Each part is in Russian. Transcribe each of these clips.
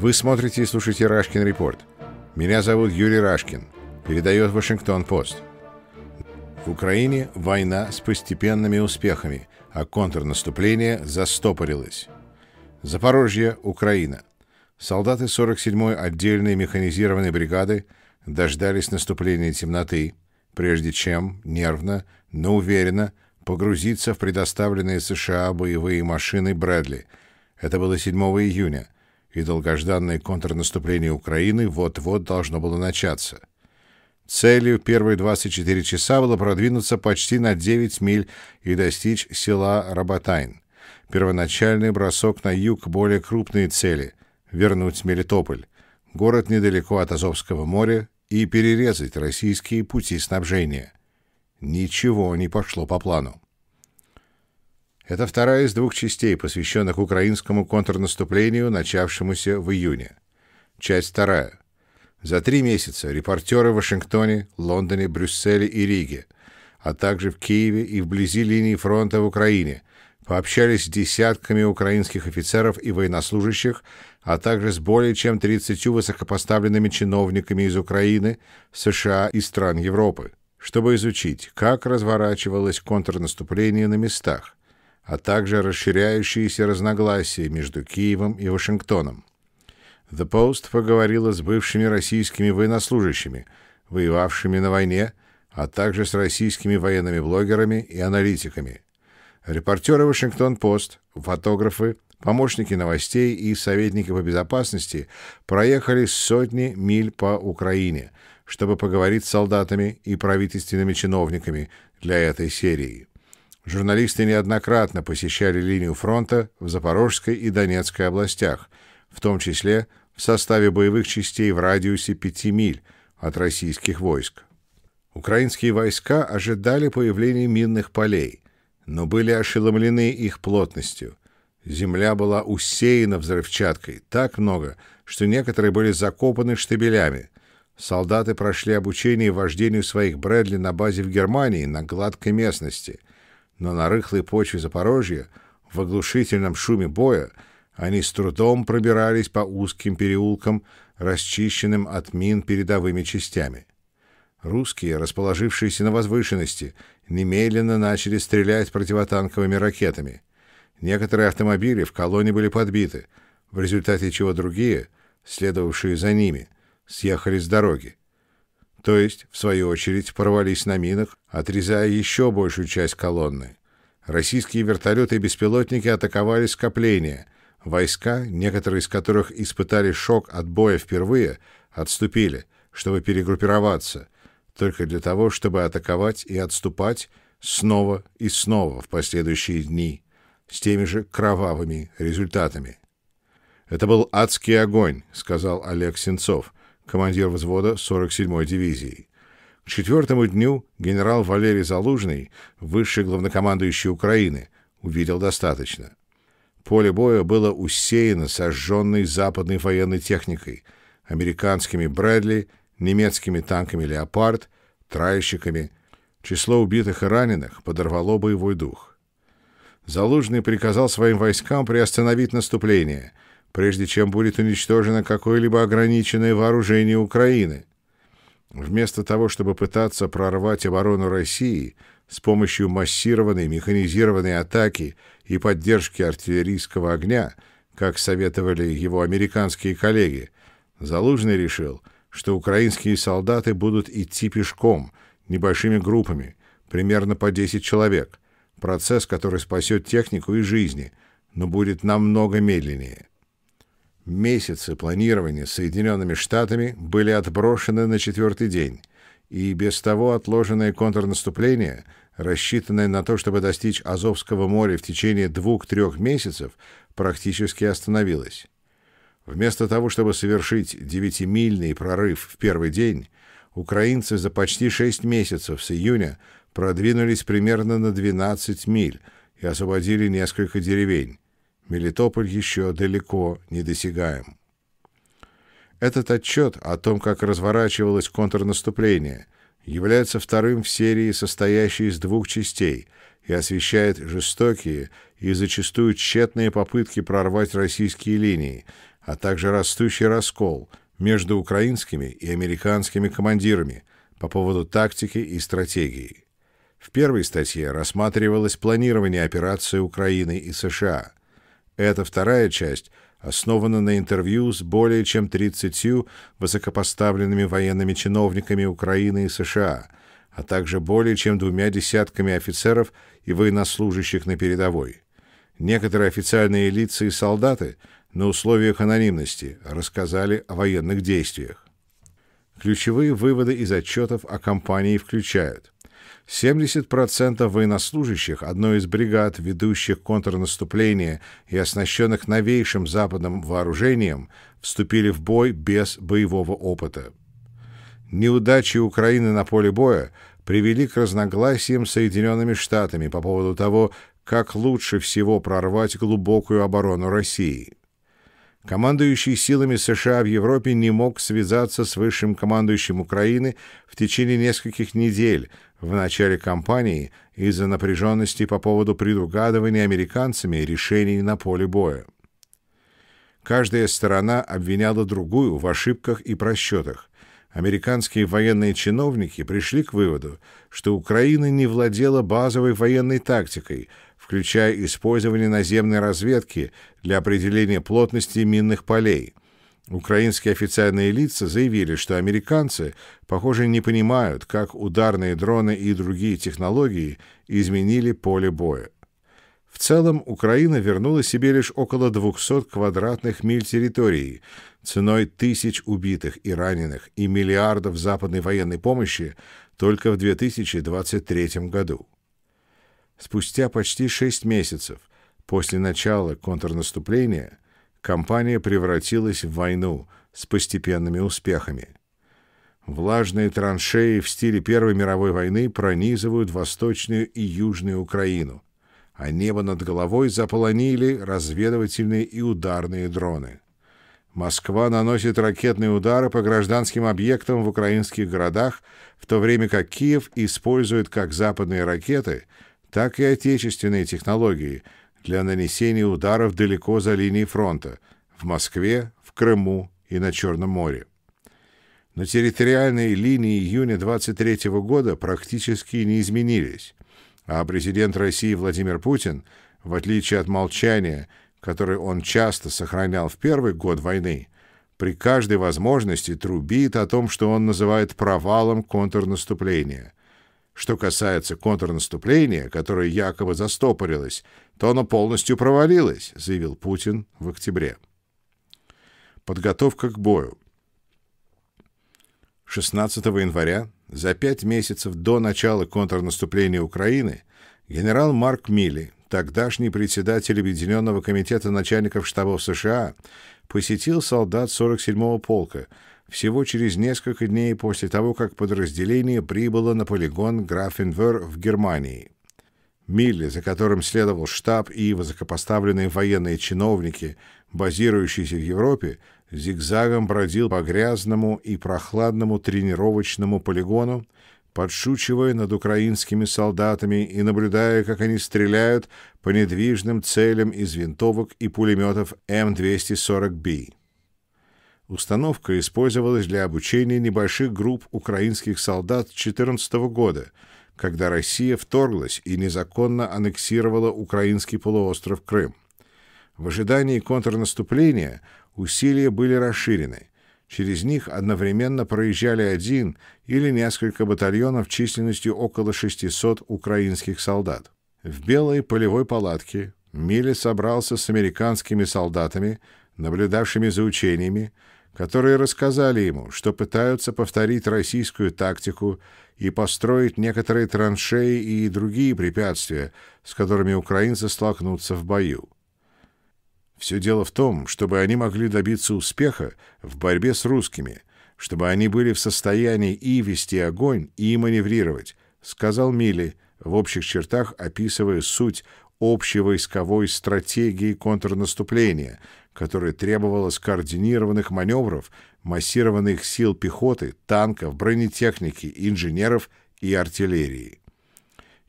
Вы смотрите и слушаете «Рашкин Репорт». Меня зовут Юрий Рашкин. Передает «Вашингтон-Пост». В Украине война с постепенными успехами, а контрнаступление застопорилось. Запорожье, Украина. Солдаты 47-й отдельной механизированной бригады дождались наступления темноты, прежде чем нервно, но уверенно погрузиться в предоставленные США боевые машины «Брэдли». Это было 7 июня – и долгожданное контрнаступление Украины вот-вот должно было начаться. Целью первые 24 часа было продвинуться почти на 9 миль и достичь села Роботайн. Первоначальный бросок на юг более крупные цели – вернуть Мелитополь, город недалеко от Азовского моря, и перерезать российские пути снабжения. Ничего не пошло по плану. Это вторая из двух частей, посвященных украинскому контрнаступлению, начавшемуся в июне. Часть вторая. За три месяца репортеры в Вашингтоне, Лондоне, Брюсселе и Риге, а также в Киеве и вблизи линии фронта в Украине, пообщались с десятками украинских офицеров и военнослужащих, а также с более чем 30 высокопоставленными чиновниками из Украины, США и стран Европы, чтобы изучить, как разворачивалось контрнаступление на местах, а также расширяющиеся разногласия между Киевом и Вашингтоном. The Post поговорила с бывшими российскими военнослужащими, воевавшими на войне, а также с российскими военными блогерами и аналитиками. Репортеры Вашингтон-Пост, фотографы, помощники новостей и советники по безопасности проехали сотни миль по Украине, чтобы поговорить с солдатами и правительственными чиновниками для этой серии. Журналисты неоднократно посещали линию фронта в Запорожской и Донецкой областях, в том числе в составе боевых частей в радиусе 5 миль от российских войск. Украинские войска ожидали появления минных полей, но были ошеломлены их плотностью. Земля была усеяна взрывчаткой так много, что некоторые были закопаны штабелями. Солдаты прошли обучение вождению своих Брэдли на базе в Германии на гладкой местности – но на рыхлой почве Запорожья, в оглушительном шуме боя, они с трудом пробирались по узким переулкам, расчищенным от мин передовыми частями. Русские, расположившиеся на возвышенности, немедленно начали стрелять противотанковыми ракетами. Некоторые автомобили в колонне были подбиты, в результате чего другие, следовавшие за ними, съехали с дороги то есть, в свою очередь, порвались на минах, отрезая еще большую часть колонны. Российские вертолеты и беспилотники атаковали скопления. Войска, некоторые из которых испытали шок от боя впервые, отступили, чтобы перегруппироваться, только для того, чтобы атаковать и отступать снова и снова в последующие дни с теми же кровавыми результатами. «Это был адский огонь», — сказал Олег Сенцов — командир взвода 47-й дивизии. К четвертому дню генерал Валерий Залужный, высший главнокомандующий Украины, увидел достаточно. Поле боя было усеяно сожженной западной военной техникой, американскими «Брэдли», немецкими танками «Леопард», тральщиками. Число убитых и раненых подорвало боевой дух. Залужный приказал своим войскам приостановить наступление – прежде чем будет уничтожено какое-либо ограниченное вооружение Украины. Вместо того, чтобы пытаться прорвать оборону России с помощью массированной механизированной атаки и поддержки артиллерийского огня, как советовали его американские коллеги, Залужный решил, что украинские солдаты будут идти пешком, небольшими группами, примерно по 10 человек, процесс, который спасет технику и жизни, но будет намного медленнее. Месяцы планирования Соединенными Штатами были отброшены на четвертый день, и без того отложенное контрнаступление, рассчитанное на то, чтобы достичь Азовского моря в течение двух-трех месяцев, практически остановилось. Вместо того, чтобы совершить девятимильный прорыв в первый день, украинцы за почти шесть месяцев с июня продвинулись примерно на 12 миль и освободили несколько деревень, Мелитополь еще далеко недосягаем. Этот отчет о том, как разворачивалось контрнаступление, является вторым в серии, состоящей из двух частей, и освещает жестокие и зачастую тщетные попытки прорвать российские линии, а также растущий раскол между украинскими и американскими командирами по поводу тактики и стратегии. В первой статье рассматривалось планирование операции Украины и США – эта вторая часть основана на интервью с более чем 30 высокопоставленными военными чиновниками Украины и США, а также более чем двумя десятками офицеров и военнослужащих на передовой. Некоторые официальные лица и солдаты на условиях анонимности рассказали о военных действиях. Ключевые выводы из отчетов о кампании включают – 70% военнослужащих одной из бригад, ведущих контрнаступление и оснащенных новейшим западным вооружением, вступили в бой без боевого опыта. Неудачи Украины на поле боя привели к разногласиям с Соединенными Штатами по поводу того, как лучше всего прорвать глубокую оборону России – командующий силами США в Европе не мог связаться с высшим командующим Украины в течение нескольких недель в начале кампании из-за напряженности по поводу предугадывания американцами решений на поле боя. Каждая сторона обвиняла другую в ошибках и просчетах. Американские военные чиновники пришли к выводу, что Украина не владела базовой военной тактикой – включая использование наземной разведки для определения плотности минных полей. Украинские официальные лица заявили, что американцы, похоже, не понимают, как ударные дроны и другие технологии изменили поле боя. В целом, Украина вернула себе лишь около 200 квадратных миль территории, ценой тысяч убитых и раненых и миллиардов западной военной помощи только в 2023 году. Спустя почти шесть месяцев после начала контрнаступления кампания превратилась в войну с постепенными успехами. Влажные траншеи в стиле Первой мировой войны пронизывают восточную и южную Украину, а небо над головой заполонили разведывательные и ударные дроны. Москва наносит ракетные удары по гражданским объектам в украинских городах, в то время как Киев использует как западные ракеты – так и отечественные технологии для нанесения ударов далеко за линией фронта – в Москве, в Крыму и на Черном море. На территориальной линии июня 23 года практически не изменились, а президент России Владимир Путин, в отличие от молчания, которое он часто сохранял в первый год войны, при каждой возможности трубит о том, что он называет провалом контрнаступления – что касается контрнаступления, которое якобы застопорилось, то оно полностью провалилось, заявил Путин в октябре. Подготовка к бою. 16 января, за пять месяцев до начала контрнаступления Украины, генерал Марк Милли, тогдашний председатель Объединенного комитета начальников штабов США, посетил солдат 47-го полка, всего через несколько дней после того, как подразделение прибыло на полигон Графенвер в Германии. Милли, за которым следовал штаб и высокопоставленные военные чиновники, базирующиеся в Европе, зигзагом бродил по грязному и прохладному тренировочному полигону, подшучивая над украинскими солдатами и наблюдая, как они стреляют по недвижным целям из винтовок и пулеметов М240Б. Установка использовалась для обучения небольших групп украинских солдат с 2014 года, когда Россия вторглась и незаконно аннексировала украинский полуостров Крым. В ожидании контрнаступления усилия были расширены. Через них одновременно проезжали один или несколько батальонов численностью около 600 украинских солдат. В белой полевой палатке Милли собрался с американскими солдатами, наблюдавшими за учениями, которые рассказали ему, что пытаются повторить российскую тактику и построить некоторые траншеи и другие препятствия, с которыми украинцы столкнутся в бою. Все дело в том, чтобы они могли добиться успеха в борьбе с русскими, чтобы они были в состоянии и вести огонь, и маневрировать, сказал Милли, в общих чертах описывая суть общевойсковой стратегии контрнаступления, которое требовало скоординированных маневров, массированных сил пехоты, танков, бронетехники, инженеров и артиллерии.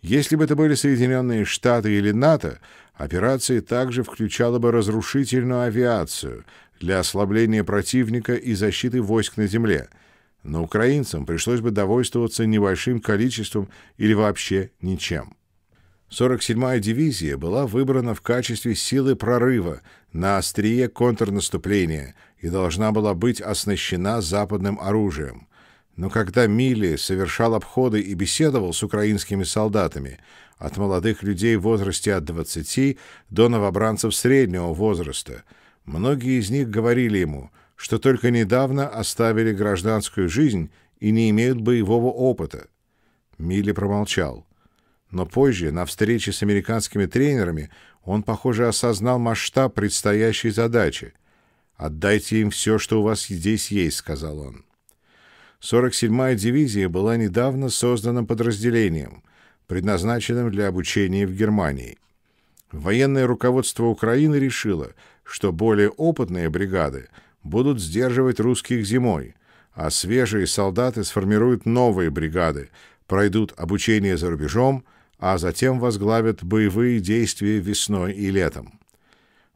Если бы это были Соединенные Штаты или НАТО, операция также включала бы разрушительную авиацию для ослабления противника и защиты войск на земле, но украинцам пришлось бы довольствоваться небольшим количеством или вообще ничем. 47-я дивизия была выбрана в качестве силы прорыва на острие контрнаступления и должна была быть оснащена западным оружием. Но когда Милли совершал обходы и беседовал с украинскими солдатами, от молодых людей в возрасте от 20 до новобранцев среднего возраста, многие из них говорили ему, что только недавно оставили гражданскую жизнь и не имеют боевого опыта. Милли промолчал. Но позже, на встрече с американскими тренерами, он, похоже, осознал масштаб предстоящей задачи. «Отдайте им все, что у вас здесь есть», — сказал он. 47-я дивизия была недавно созданным подразделением, предназначенным для обучения в Германии. Военное руководство Украины решило, что более опытные бригады будут сдерживать русских зимой, а свежие солдаты сформируют новые бригады, пройдут обучение за рубежом — а затем возглавят боевые действия весной и летом.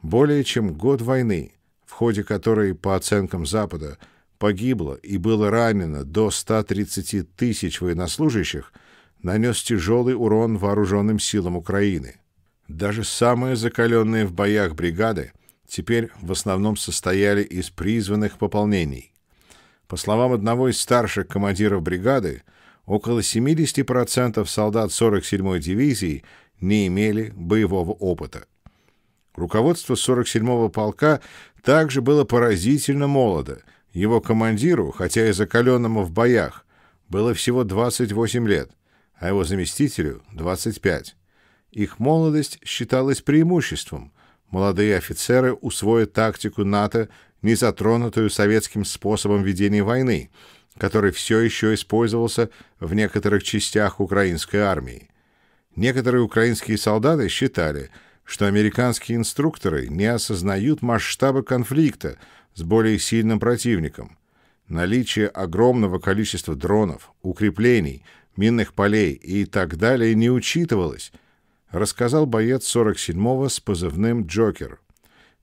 Более чем год войны, в ходе которой, по оценкам Запада, погибло и было ранено до 130 тысяч военнослужащих, нанес тяжелый урон вооруженным силам Украины. Даже самые закаленные в боях бригады теперь в основном состояли из призванных пополнений. По словам одного из старших командиров бригады, около 70% солдат 47-й дивизии не имели боевого опыта. Руководство 47-го полка также было поразительно молодо. Его командиру, хотя и закаленному в боях, было всего 28 лет, а его заместителю — 25. Их молодость считалась преимуществом. Молодые офицеры усвоят тактику НАТО, не затронутую советским способом ведения войны — который все еще использовался в некоторых частях украинской армии. Некоторые украинские солдаты считали, что американские инструкторы не осознают масштабы конфликта с более сильным противником. Наличие огромного количества дронов, укреплений, минных полей и так далее не учитывалось, рассказал боец 47-го с позывным «Джокер».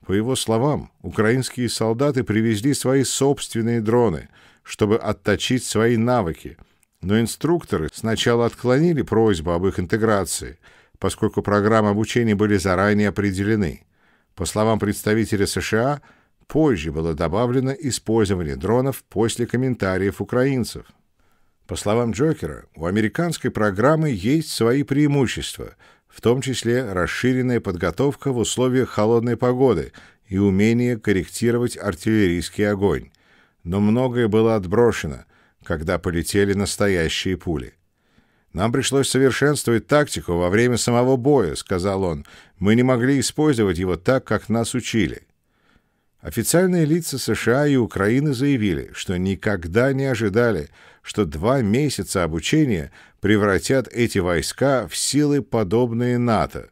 По его словам, украинские солдаты привезли свои собственные дроны – чтобы отточить свои навыки, но инструкторы сначала отклонили просьбу об их интеграции, поскольку программы обучения были заранее определены. По словам представителя США, позже было добавлено использование дронов после комментариев украинцев. По словам Джокера, у американской программы есть свои преимущества, в том числе расширенная подготовка в условиях холодной погоды и умение корректировать артиллерийский огонь но многое было отброшено, когда полетели настоящие пули. «Нам пришлось совершенствовать тактику во время самого боя», — сказал он. «Мы не могли использовать его так, как нас учили». Официальные лица США и Украины заявили, что никогда не ожидали, что два месяца обучения превратят эти войска в силы, подобные НАТО.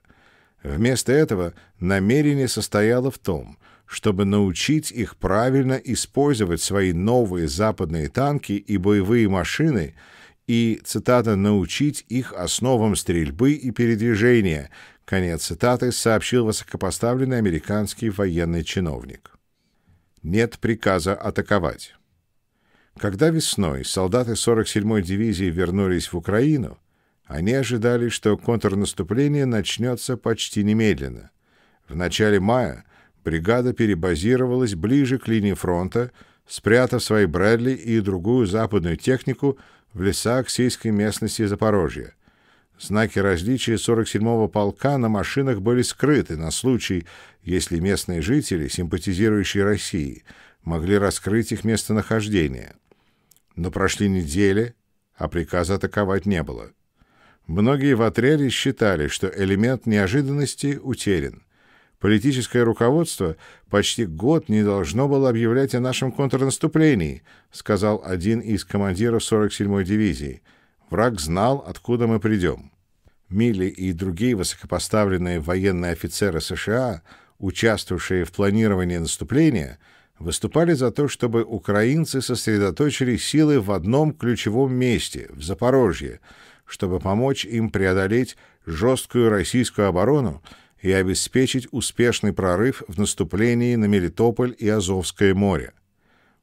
Вместо этого намерение состояло в том, чтобы научить их правильно использовать свои новые западные танки и боевые машины и, цитата, «научить их основам стрельбы и передвижения», конец цитаты, сообщил высокопоставленный американский военный чиновник. Нет приказа атаковать. Когда весной солдаты 47-й дивизии вернулись в Украину, они ожидали, что контрнаступление начнется почти немедленно. В начале мая бригада перебазировалась ближе к линии фронта, спрятав свои «Брэдли» и другую западную технику в лесах сельской местности Запорожья. Знаки различия 47-го полка на машинах были скрыты на случай, если местные жители, симпатизирующие России, могли раскрыть их местонахождение. Но прошли недели, а приказа атаковать не было. Многие в отряде считали, что элемент неожиданности утерян. Политическое руководство почти год не должно было объявлять о нашем контрнаступлении, сказал один из командиров 47-й дивизии. Враг знал, откуда мы придем. Милли и другие высокопоставленные военные офицеры США, участвовавшие в планировании наступления, выступали за то, чтобы украинцы сосредоточили силы в одном ключевом месте, в Запорожье, чтобы помочь им преодолеть жесткую российскую оборону и обеспечить успешный прорыв в наступлении на Мелитополь и Азовское море.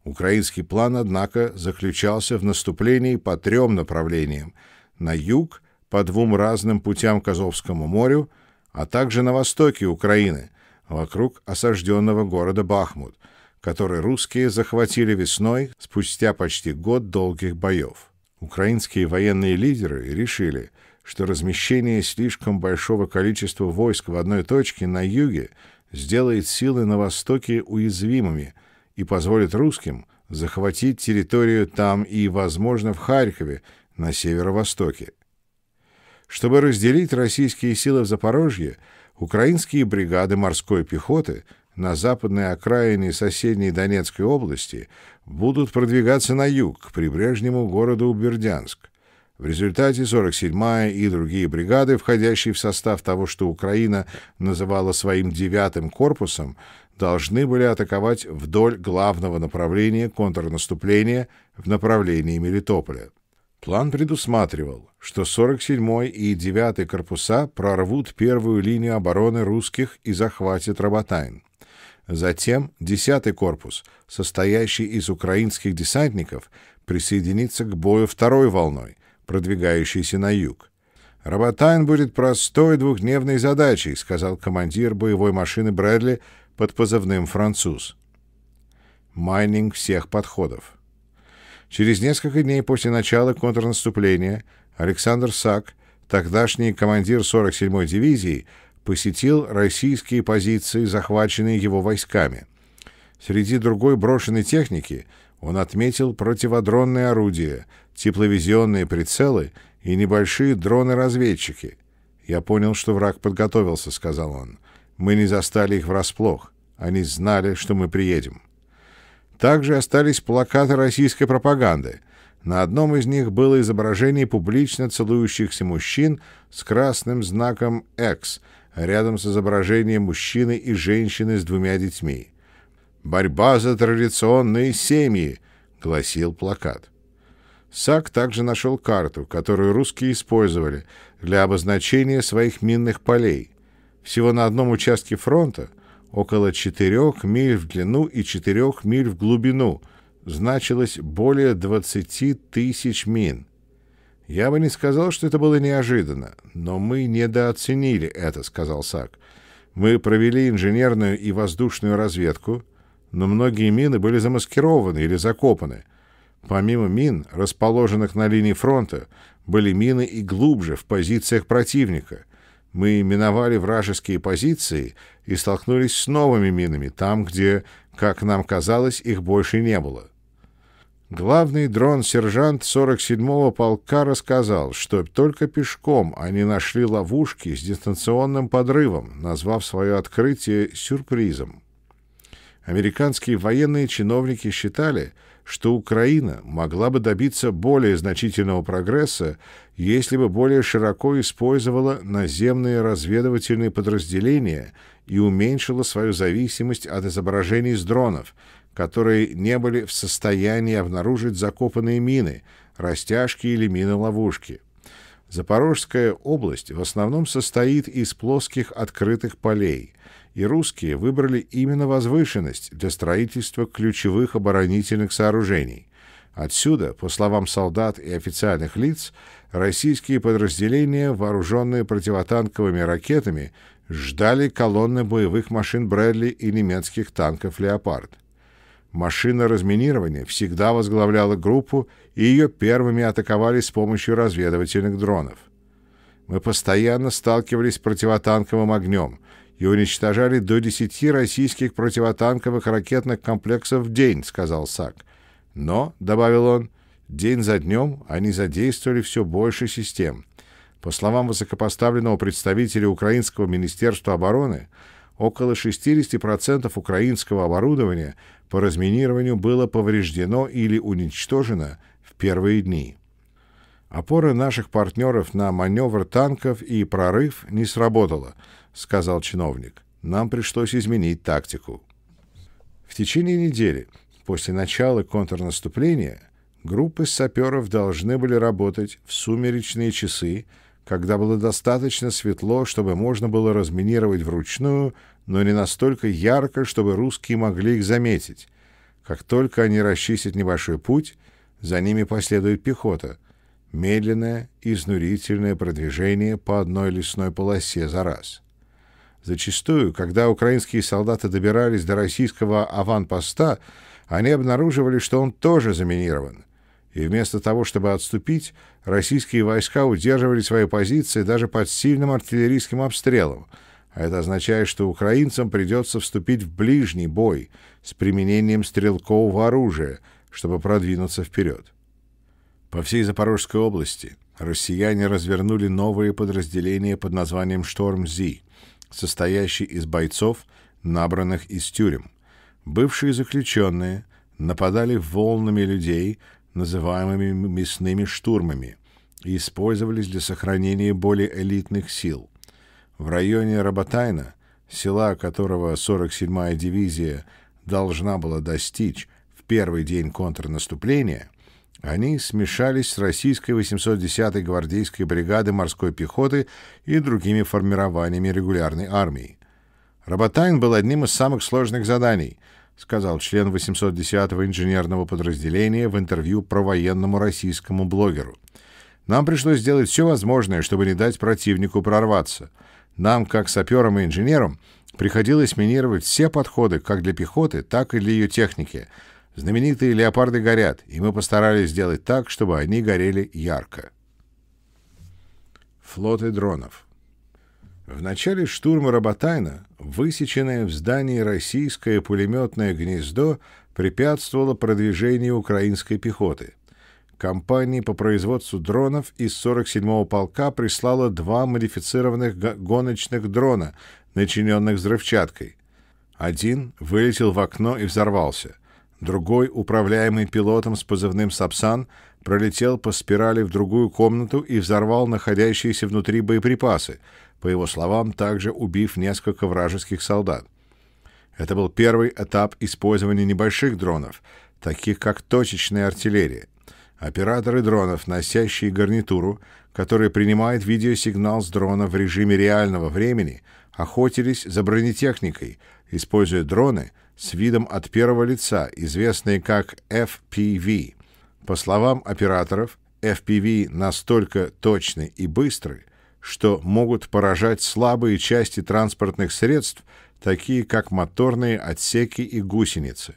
Украинский план, однако, заключался в наступлении по трем направлениям – на юг, по двум разным путям к Азовскому морю, а также на востоке Украины, вокруг осажденного города Бахмут, который русские захватили весной спустя почти год долгих боев. Украинские военные лидеры решили – что размещение слишком большого количества войск в одной точке на юге сделает силы на востоке уязвимыми и позволит русским захватить территорию там и, возможно, в Харькове на северо-востоке. Чтобы разделить российские силы в Запорожье, украинские бригады морской пехоты на западной окраине соседней Донецкой области будут продвигаться на юг, к прибрежнему городу Бердянск, в результате 47-я и другие бригады, входящие в состав того, что Украина называла своим девятым корпусом, должны были атаковать вдоль главного направления контрнаступления в направлении Мелитополя. План предусматривал, что 47-й и 9-й корпуса прорвут первую линию обороны русских и захватят Работайн. Затем 10-й корпус, состоящий из украинских десантников, присоединится к бою второй волной – продвигающейся на юг. Роботайн будет простой двухдневной задачей», — сказал командир боевой машины Брэдли под позывным «Француз». Майнинг всех подходов. Через несколько дней после начала контрнаступления Александр Сак, тогдашний командир 47-й дивизии, посетил российские позиции, захваченные его войсками. Среди другой брошенной техники — он отметил противодронные орудия, тепловизионные прицелы и небольшие дроны-разведчики. «Я понял, что враг подготовился», — сказал он. «Мы не застали их врасплох. Они знали, что мы приедем». Также остались плакаты российской пропаганды. На одном из них было изображение публично целующихся мужчин с красным знаком «X», рядом с изображением мужчины и женщины с двумя детьми. «Борьба за традиционные семьи», — гласил плакат. САК также нашел карту, которую русские использовали для обозначения своих минных полей. Всего на одном участке фронта, около 4 миль в длину и 4 миль в глубину, значилось более 20 тысяч мин. «Я бы не сказал, что это было неожиданно, но мы недооценили это», — сказал САК. «Мы провели инженерную и воздушную разведку», — но многие мины были замаскированы или закопаны. Помимо мин, расположенных на линии фронта, были мины и глубже, в позициях противника. Мы миновали вражеские позиции и столкнулись с новыми минами, там, где, как нам казалось, их больше не было. Главный дрон-сержант 47-го полка рассказал, что только пешком они нашли ловушки с дистанционным подрывом, назвав свое открытие сюрпризом. Американские военные чиновники считали, что Украина могла бы добиться более значительного прогресса, если бы более широко использовала наземные разведывательные подразделения и уменьшила свою зависимость от изображений с дронов, которые не были в состоянии обнаружить закопанные мины, растяжки или мины-ловушки. Запорожская область в основном состоит из плоских открытых полей, и русские выбрали именно возвышенность для строительства ключевых оборонительных сооружений. Отсюда, по словам солдат и официальных лиц, российские подразделения, вооруженные противотанковыми ракетами, ждали колонны боевых машин Брэдли и немецких танков «Леопард». Машина разминирования всегда возглавляла группу, и ее первыми атаковали с помощью разведывательных дронов. Мы постоянно сталкивались с противотанковым огнем – и уничтожали до 10 российских противотанковых ракетных комплексов в день», — сказал САК. «Но», — добавил он, — «день за днем они задействовали все больше систем». По словам высокопоставленного представителя Украинского министерства обороны, около 60% украинского оборудования по разминированию было повреждено или уничтожено в первые дни. Опоры наших партнеров на маневр танков и прорыв не сработала, сказал чиновник. Нам пришлось изменить тактику. В течение недели после начала контрнаступления группы саперов должны были работать в сумеречные часы, когда было достаточно светло, чтобы можно было разминировать вручную, но не настолько ярко, чтобы русские могли их заметить. Как только они расчистят небольшой путь, за ними последует пехота. Медленное, изнурительное продвижение по одной лесной полосе за раз. Зачастую, когда украинские солдаты добирались до российского аванпоста, они обнаруживали, что он тоже заминирован. И вместо того, чтобы отступить, российские войска удерживали свои позиции даже под сильным артиллерийским обстрелом. А это означает, что украинцам придется вступить в ближний бой с применением стрелкового оружия, чтобы продвинуться вперед. По всей Запорожской области россияне развернули новые подразделения под названием «Шторм-Зи», состоящий из бойцов, набранных из тюрем. Бывшие заключенные нападали волнами людей, называемыми мясными штурмами, и использовались для сохранения более элитных сил. В районе Роботайна, села которого 47-я дивизия должна была достичь в первый день контрнаступления – они смешались с российской 810-й гвардейской бригадой морской пехоты и другими формированиями регулярной армии. Работайн был одним из самых сложных заданий, сказал член 810-го инженерного подразделения в интервью про военному российскому блогеру. Нам пришлось сделать все возможное, чтобы не дать противнику прорваться. Нам, как саперам и инженерам, приходилось минировать все подходы как для пехоты, так и для ее техники – Знаменитые леопарды горят, и мы постарались сделать так, чтобы они горели ярко. Флоты дронов в начале штурма Роботайна высеченное в здании российское пулеметное гнездо препятствовало продвижению украинской пехоты. Компании по производству дронов из 47-го полка прислала два модифицированных гоночных дрона, начиненных взрывчаткой. Один вылетел в окно и взорвался. Другой, управляемый пилотом с позывным «Сапсан», пролетел по спирали в другую комнату и взорвал находящиеся внутри боеприпасы, по его словам, также убив несколько вражеских солдат. Это был первый этап использования небольших дронов, таких как точечная артиллерия. Операторы дронов, носящие гарнитуру, которая принимает видеосигнал с дрона в режиме реального времени, охотились за бронетехникой, используя дроны — с видом от первого лица, известные как FPV. По словам операторов, FPV настолько точны и быстры, что могут поражать слабые части транспортных средств, такие как моторные отсеки и гусеницы.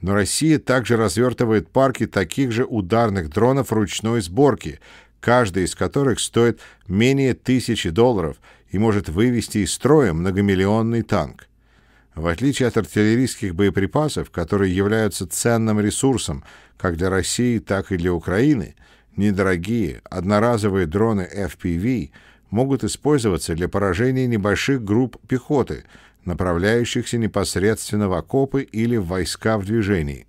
Но Россия также развертывает парки таких же ударных дронов ручной сборки, каждый из которых стоит менее тысячи долларов и может вывести из строя многомиллионный танк. В отличие от артиллерийских боеприпасов, которые являются ценным ресурсом как для России, так и для Украины, недорогие одноразовые дроны FPV могут использоваться для поражения небольших групп пехоты, направляющихся непосредственно в окопы или в войска в движении.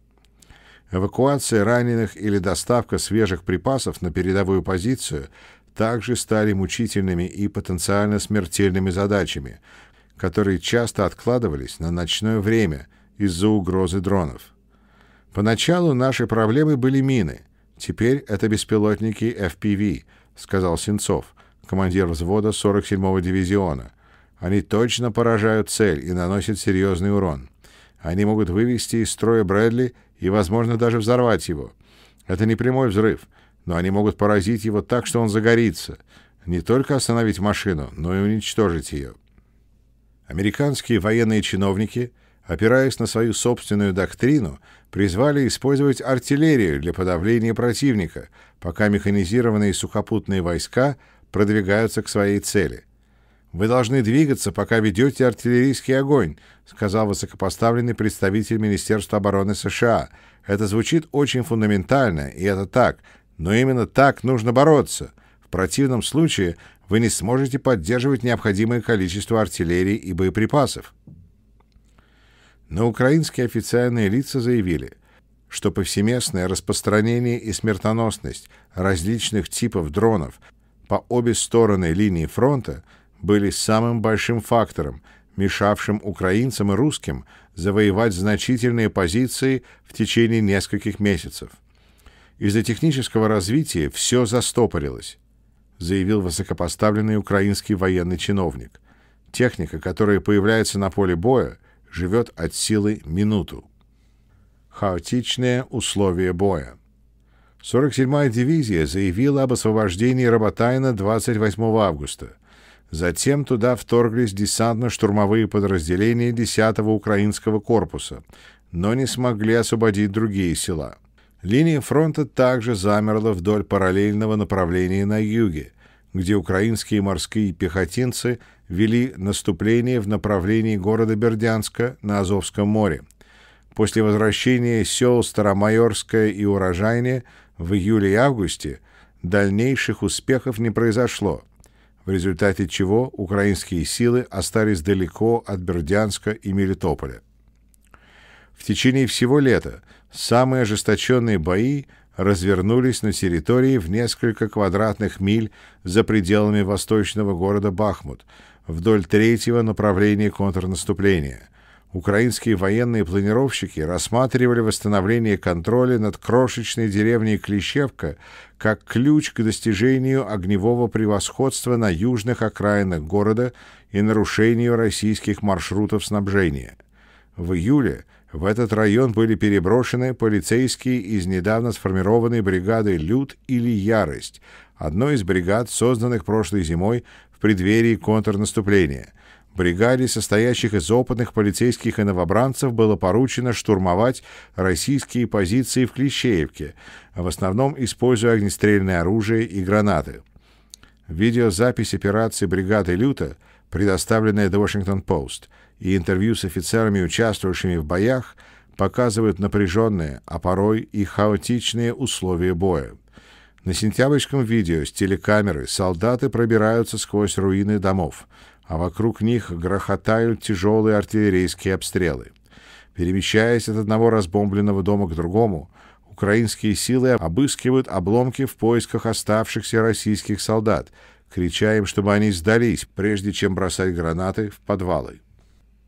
Эвакуация раненых или доставка свежих припасов на передовую позицию также стали мучительными и потенциально смертельными задачами, которые часто откладывались на ночное время из-за угрозы дронов. Поначалу наши проблемы были мины, теперь это беспилотники FPV, сказал Сенцов, командир взвода 47-го дивизиона. Они точно поражают цель и наносят серьезный урон. Они могут вывести из строя Брэдли и, возможно, даже взорвать его. Это не прямой взрыв, но они могут поразить его так, что он загорится. Не только остановить машину, но и уничтожить ее. Американские военные чиновники, опираясь на свою собственную доктрину, призвали использовать артиллерию для подавления противника, пока механизированные сухопутные войска продвигаются к своей цели. «Вы должны двигаться, пока ведете артиллерийский огонь», сказал высокопоставленный представитель Министерства обороны США. «Это звучит очень фундаментально, и это так, но именно так нужно бороться противном случае вы не сможете поддерживать необходимое количество артиллерии и боеприпасов. Но украинские официальные лица заявили, что повсеместное распространение и смертоносность различных типов дронов по обе стороны линии фронта были самым большим фактором, мешавшим украинцам и русским завоевать значительные позиции в течение нескольких месяцев. Из-за технического развития все застопорилось заявил высокопоставленный украинский военный чиновник. Техника, которая появляется на поле боя, живет от силы минуту. Хаотичные условия боя. 47-я дивизия заявила об освобождении Роботайна 28 августа. Затем туда вторглись десантно-штурмовые подразделения 10-го украинского корпуса, но не смогли освободить другие села – Линия фронта также замерла вдоль параллельного направления на юге, где украинские морские пехотинцы вели наступление в направлении города Бердянска на Азовском море. После возвращения сел Старомайорское и Урожайне в июле и августе дальнейших успехов не произошло, в результате чего украинские силы остались далеко от Бердянска и Мелитополя. В течение всего лета самые ожесточенные бои развернулись на территории в несколько квадратных миль за пределами восточного города Бахмут, вдоль третьего направления контрнаступления. Украинские военные планировщики рассматривали восстановление контроля над крошечной деревней Клещевка как ключ к достижению огневого превосходства на южных окраинах города и нарушению российских маршрутов снабжения. В июле в этот район были переброшены полицейские из недавно сформированной бригады «Люд» или «Ярость», одной из бригад, созданных прошлой зимой в преддверии контрнаступления. Бригаде, состоящих из опытных полицейских и новобранцев, было поручено штурмовать российские позиции в Клещеевке, в основном используя огнестрельное оружие и гранаты. Видеозапись операции бригады «Люта», предоставленная The Washington Post – и интервью с офицерами, участвовавшими в боях, показывают напряженные, а порой и хаотичные условия боя. На сентябрьском видео с телекамеры солдаты пробираются сквозь руины домов, а вокруг них грохотают тяжелые артиллерийские обстрелы. Перемещаясь от одного разбомбленного дома к другому, украинские силы обыскивают обломки в поисках оставшихся российских солдат, крича им, чтобы они сдались, прежде чем бросать гранаты в подвалы.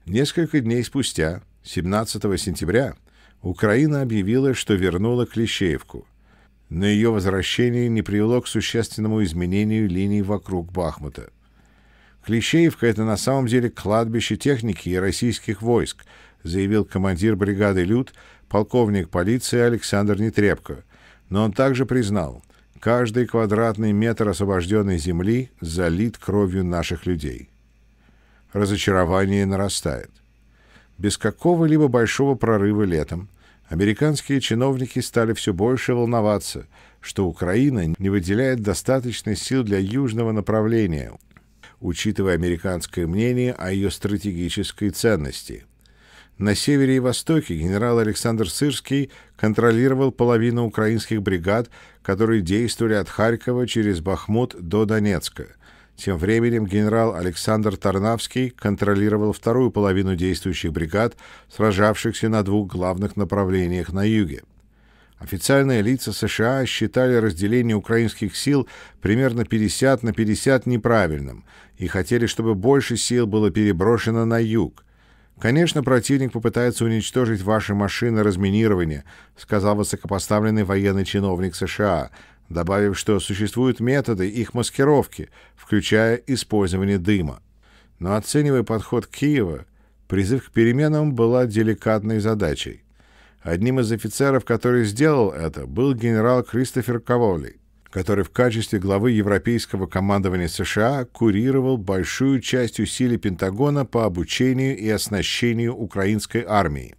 Несколько дней спустя, 17 сентября, Украина объявила, что вернула Клещеевку. Но ее возвращение не привело к существенному изменению линий вокруг Бахмута. Клещеевка – это на самом деле кладбище техники и российских войск, заявил командир бригады «Люд», полковник полиции Александр Нетребко. Но он также признал, каждый квадратный метр освобожденной земли залит кровью наших людей разочарование нарастает. Без какого-либо большого прорыва летом американские чиновники стали все больше волноваться, что Украина не выделяет достаточной сил для южного направления, учитывая американское мнение о ее стратегической ценности. На севере и востоке генерал Александр Сырский контролировал половину украинских бригад, которые действовали от Харькова через Бахмут до Донецка – тем временем генерал Александр Тарнавский контролировал вторую половину действующих бригад, сражавшихся на двух главных направлениях на юге. Официальные лица США считали разделение украинских сил примерно 50 на 50 неправильным и хотели, чтобы больше сил было переброшено на юг. «Конечно, противник попытается уничтожить ваши машины разминирования», сказал высокопоставленный военный чиновник США – добавив, что существуют методы их маскировки, включая использование дыма. Но оценивая подход Киева, призыв к переменам была деликатной задачей. Одним из офицеров, который сделал это, был генерал Кристофер Каволи, который в качестве главы Европейского командования США курировал большую часть усилий Пентагона по обучению и оснащению украинской армии.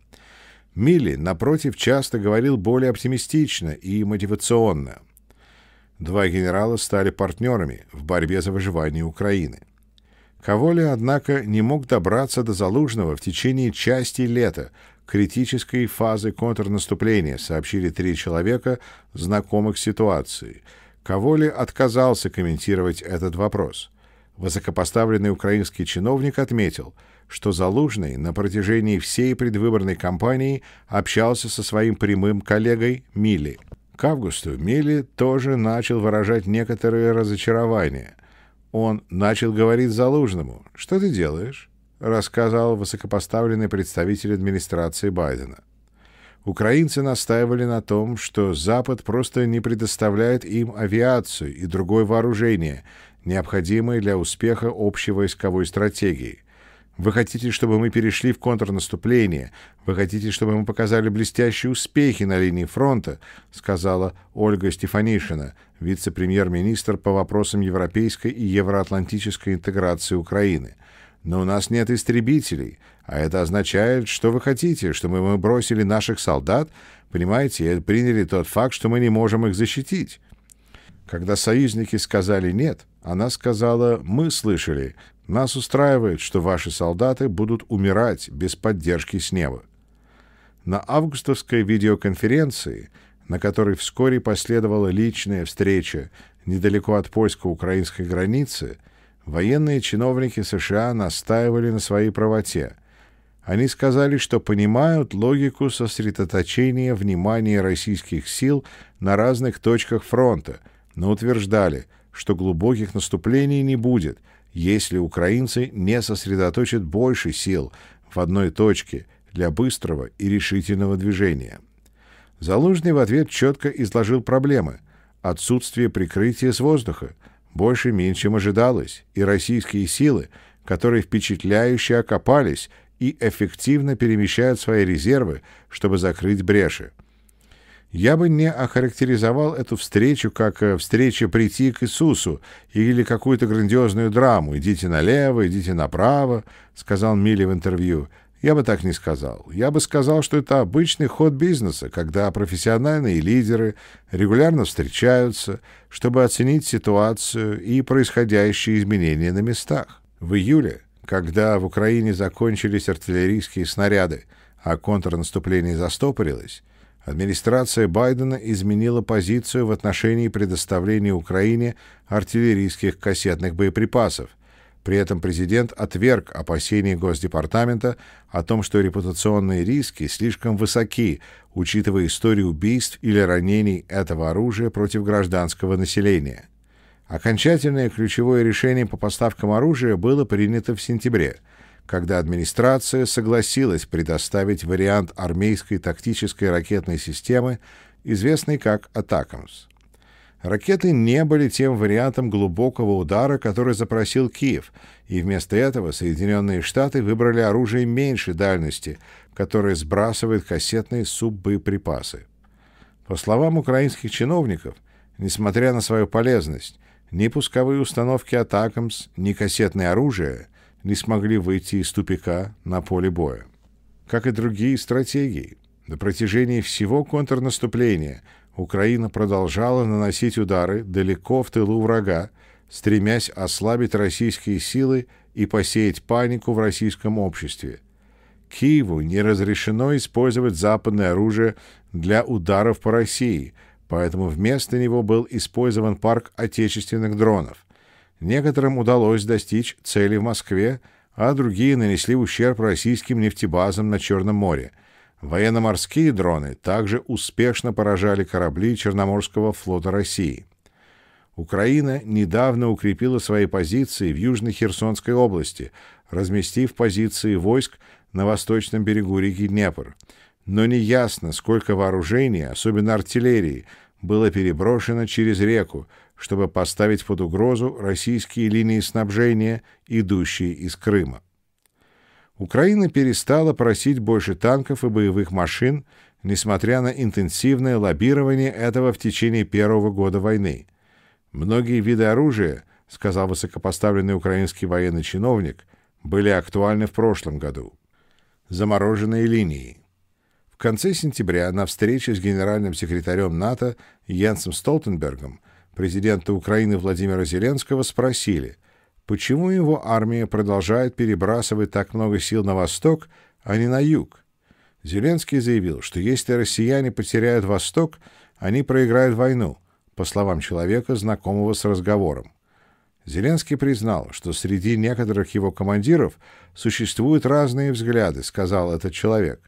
Милли, напротив, часто говорил более оптимистично и мотивационно – Два генерала стали партнерами в борьбе за выживание Украины. Каволя, однако, не мог добраться до Залужного в течение части лета, критической фазы контрнаступления, сообщили три человека, знакомых с ситуацией. Каволи отказался комментировать этот вопрос. Высокопоставленный украинский чиновник отметил, что Залужный на протяжении всей предвыборной кампании общался со своим прямым коллегой Мили. К августу Милли тоже начал выражать некоторые разочарования. Он начал говорить Залужному «Что ты делаешь?» рассказал высокопоставленный представитель администрации Байдена. Украинцы настаивали на том, что Запад просто не предоставляет им авиацию и другое вооружение, необходимое для успеха общей войсковой стратегии. Вы хотите, чтобы мы перешли в контрнаступление. Вы хотите, чтобы мы показали блестящие успехи на линии фронта», сказала Ольга Стефанишина, вице-премьер-министр по вопросам европейской и евроатлантической интеграции Украины. «Но у нас нет истребителей, а это означает, что вы хотите, чтобы мы бросили наших солдат, понимаете, и приняли тот факт, что мы не можем их защитить». Когда союзники сказали «нет», она сказала «мы слышали, нас устраивает, что ваши солдаты будут умирать без поддержки с неба. На августовской видеоконференции, на которой вскоре последовала личная встреча недалеко от польско-украинской границы, военные чиновники США настаивали на своей правоте. Они сказали, что понимают логику сосредоточения внимания российских сил на разных точках фронта, но утверждали, что глубоких наступлений не будет – если украинцы не сосредоточат больше сил в одной точке для быстрого и решительного движения. Залужный в ответ четко изложил проблемы. Отсутствие прикрытия с воздуха больше-меньше, чем ожидалось, и российские силы, которые впечатляюще окопались и эффективно перемещают свои резервы, чтобы закрыть бреши. Я бы не охарактеризовал эту встречу как э, встреча прийти к Иисусу или какую-то грандиозную драму. «Идите налево, идите направо», — сказал Милли в интервью. Я бы так не сказал. Я бы сказал, что это обычный ход бизнеса, когда профессиональные лидеры регулярно встречаются, чтобы оценить ситуацию и происходящие изменения на местах. В июле, когда в Украине закончились артиллерийские снаряды, а контрнаступление застопорилось, Администрация Байдена изменила позицию в отношении предоставления Украине артиллерийских кассетных боеприпасов. При этом президент отверг опасения Госдепартамента о том, что репутационные риски слишком высоки, учитывая историю убийств или ранений этого оружия против гражданского населения. Окончательное ключевое решение по поставкам оружия было принято в сентябре – когда администрация согласилась предоставить вариант армейской тактической ракетной системы, известной как «Атакамс». Ракеты не были тем вариантом глубокого удара, который запросил Киев, и вместо этого Соединенные Штаты выбрали оружие меньшей дальности, которое сбрасывает кассетные суббоеприпасы. По словам украинских чиновников, несмотря на свою полезность, ни пусковые установки «Атакамс», ни кассетное оружие не смогли выйти из тупика на поле боя. Как и другие стратегии, на протяжении всего контрнаступления Украина продолжала наносить удары далеко в тылу врага, стремясь ослабить российские силы и посеять панику в российском обществе. Киеву не разрешено использовать западное оружие для ударов по России, поэтому вместо него был использован парк отечественных дронов – Некоторым удалось достичь цели в Москве, а другие нанесли ущерб российским нефтебазам на Черном море. Военно-морские дроны также успешно поражали корабли Черноморского флота России. Украина недавно укрепила свои позиции в Южной Херсонской области, разместив позиции войск на восточном берегу реки Днепр. Но неясно, сколько вооружений, особенно артиллерии, было переброшено через реку, чтобы поставить под угрозу российские линии снабжения, идущие из Крыма. Украина перестала просить больше танков и боевых машин, несмотря на интенсивное лоббирование этого в течение первого года войны. Многие виды оружия, сказал высокопоставленный украинский военный чиновник, были актуальны в прошлом году. Замороженные линии. В конце сентября на встрече с генеральным секретарем НАТО Янсом Столтенбергом – президента Украины Владимира Зеленского спросили, почему его армия продолжает перебрасывать так много сил на восток, а не на юг. Зеленский заявил, что если россияне потеряют восток, они проиграют войну, по словам человека, знакомого с разговором. Зеленский признал, что среди некоторых его командиров существуют разные взгляды, сказал этот человек.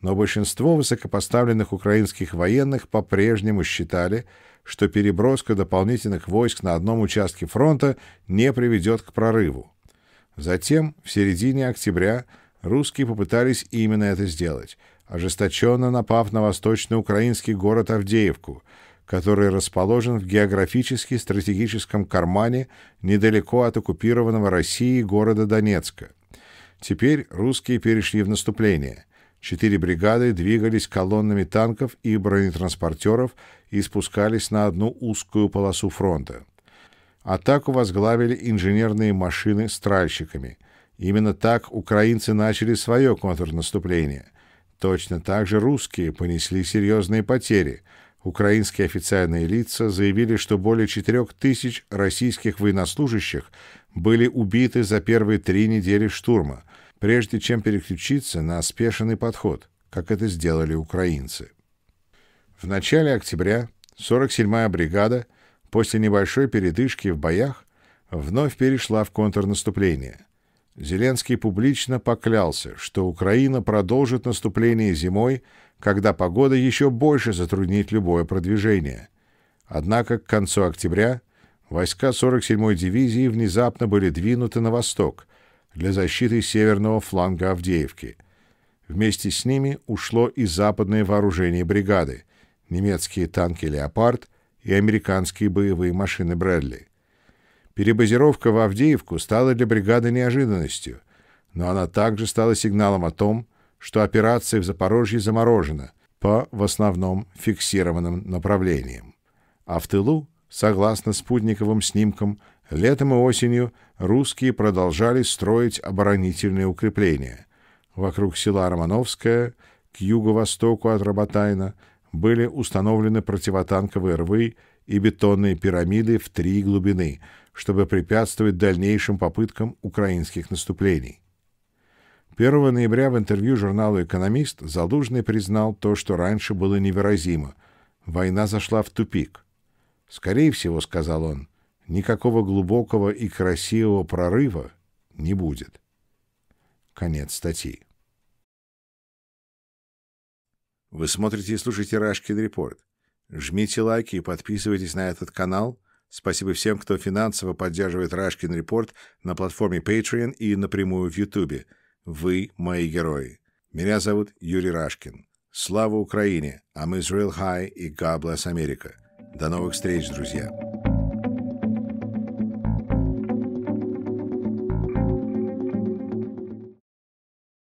Но большинство высокопоставленных украинских военных по-прежнему считали, что переброска дополнительных войск на одном участке фронта не приведет к прорыву. Затем, в середине октября, русские попытались именно это сделать, ожесточенно напав на украинский город Авдеевку, который расположен в географически стратегическом кармане недалеко от оккупированного России города Донецка. Теперь русские перешли в наступление. Четыре бригады двигались колоннами танков и бронетранспортеров и спускались на одну узкую полосу фронта. Атаку возглавили инженерные машины с тральщиками. Именно так украинцы начали свое контрнаступление. Точно так же русские понесли серьезные потери. Украинские официальные лица заявили, что более тысяч российских военнослужащих были убиты за первые три недели штурма, прежде чем переключиться на спешенный подход, как это сделали украинцы. В начале октября 47-я бригада после небольшой передышки в боях вновь перешла в контрнаступление. Зеленский публично поклялся, что Украина продолжит наступление зимой, когда погода еще больше затруднит любое продвижение. Однако к концу октября войска 47-й дивизии внезапно были двинуты на восток для защиты северного фланга Авдеевки. Вместе с ними ушло и западное вооружение бригады – немецкие танки «Леопард» и американские боевые машины «Брэдли». Перебазировка в Авдеевку стала для бригады неожиданностью, но она также стала сигналом о том, что операция в Запорожье заморожена по, в основном, фиксированным направлениям. А в тылу, согласно спутниковым снимкам, летом и осенью русские продолжали строить оборонительные укрепления. Вокруг села Романовское, к юго-востоку от Роботайна – были установлены противотанковые рвы и бетонные пирамиды в три глубины, чтобы препятствовать дальнейшим попыткам украинских наступлений. 1 ноября в интервью журналу «Экономист» Залужный признал то, что раньше было невыразимо. Война зашла в тупик. «Скорее всего, — сказал он, — никакого глубокого и красивого прорыва не будет». Конец статьи. Вы смотрите и слушаете Рашкин Репорт. Жмите лайки и подписывайтесь на этот канал. Спасибо всем, кто финансово поддерживает Рашкин Репорт на платформе Patreon и напрямую в Ютубе. Вы мои герои. Меня зовут Юрий Рашкин. Слава Украине! I'm а Israel High и God bless America. До новых встреч, друзья!